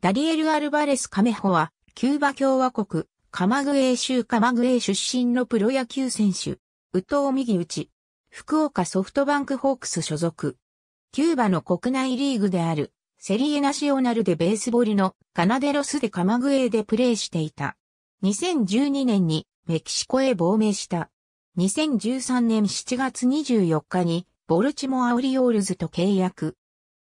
ダリエル・アルバレス・カメホは、キューバ共和国、カマグエー州カマグエー出身のプロ野球選手、ウト藤右ち、福岡ソフトバンクホークス所属。キューバの国内リーグである、セリエナシオナルでベースボールのカナデロスでカマグエーでプレーしていた。2012年にメキシコへ亡命した。2013年7月24日にボルチモアオリオールズと契約。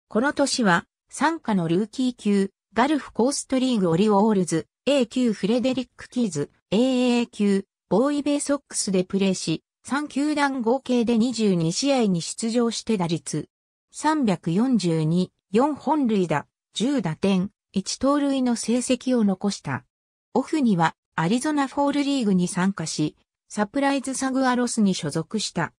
この年は、参加のルーキー級ガルフコーストリーグオリオールズ、A 級フレデリック・キーズ、AA 級、ボーイベイソックスでプレーし、3球団合計で22試合に出場して打率。342、4本塁打、10打点、1盗塁の成績を残した。オフにはアリゾナフォールリーグに参加し、サプライズサグアロスに所属した。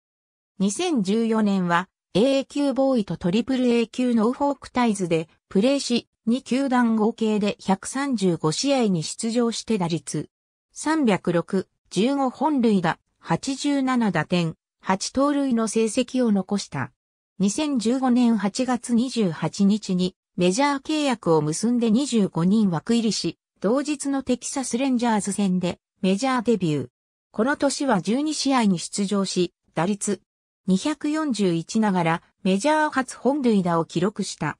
2014年は AA 級ボーイとトリプル A 級ノーフォークタイズでプレーし、2球団合計で135試合に出場して打率306、15本塁打、87打点、8盗塁の成績を残した。2015年8月28日にメジャー契約を結んで25人枠入りし、同日のテキサスレンジャーズ戦でメジャーデビュー。この年は12試合に出場し、打率241ながらメジャー初本塁打を記録した。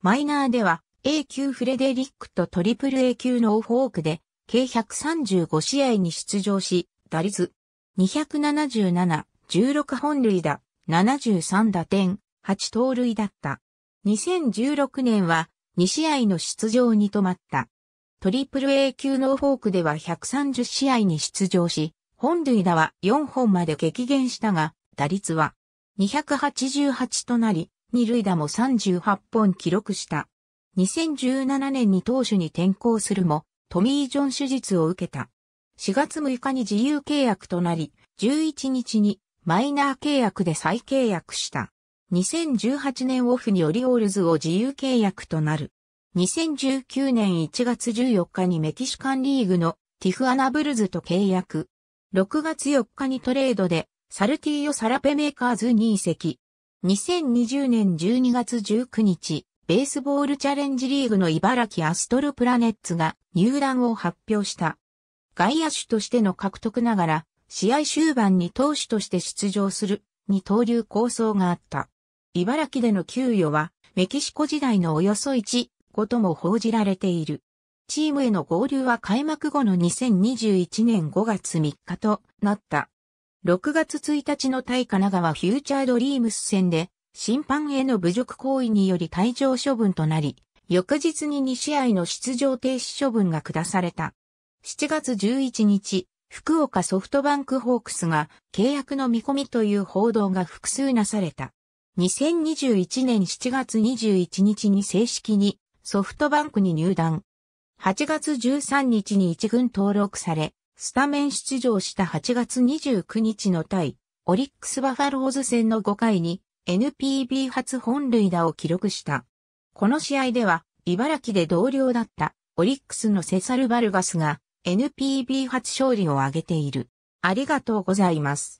マイナーでは A 級フレデリックとトリプル A 級のオフォークで計135試合に出場し、打率277、16本塁打、73打点、8盗塁だった。2016年は2試合の出場に止まった。トリプル A 級のフォークでは130試合に出場し、本塁打は4本まで激減したが、打率は288となり、二塁打も38本記録した。2017年に投手に転向するも、トミー・ジョン手術を受けた。4月6日に自由契約となり、11日にマイナー契約で再契約した。2018年オフにオリオールズを自由契約となる。2019年1月14日にメキシカンリーグのティフアナブルズと契約。6月4日にトレードでサルティーヨ・サラペメーカーズに移籍。2020年12月19日、ベースボールチャレンジリーグの茨城アストロプラネッツが入団を発表した。外野手としての獲得ながら、試合終盤に投手として出場する、に投流構想があった。茨城での給与は、メキシコ時代のおよそ1、ことも報じられている。チームへの合流は開幕後の2021年5月3日となった。6月1日の対神奈川フューチャードリームス戦で、審判への侮辱行為により退場処分となり、翌日に2試合の出場停止処分が下された。7月11日、福岡ソフトバンクホークスが契約の見込みという報道が複数なされた。2021年7月21日に正式にソフトバンクに入団。8月13日に一軍登録され、スタメン出場した8月29日の対、オリックスバファローズ戦の5回に NPB 初本塁打を記録した。この試合では、茨城で同僚だったオリックスのセサル・バルガスが NPB 初勝利を挙げている。ありがとうございます。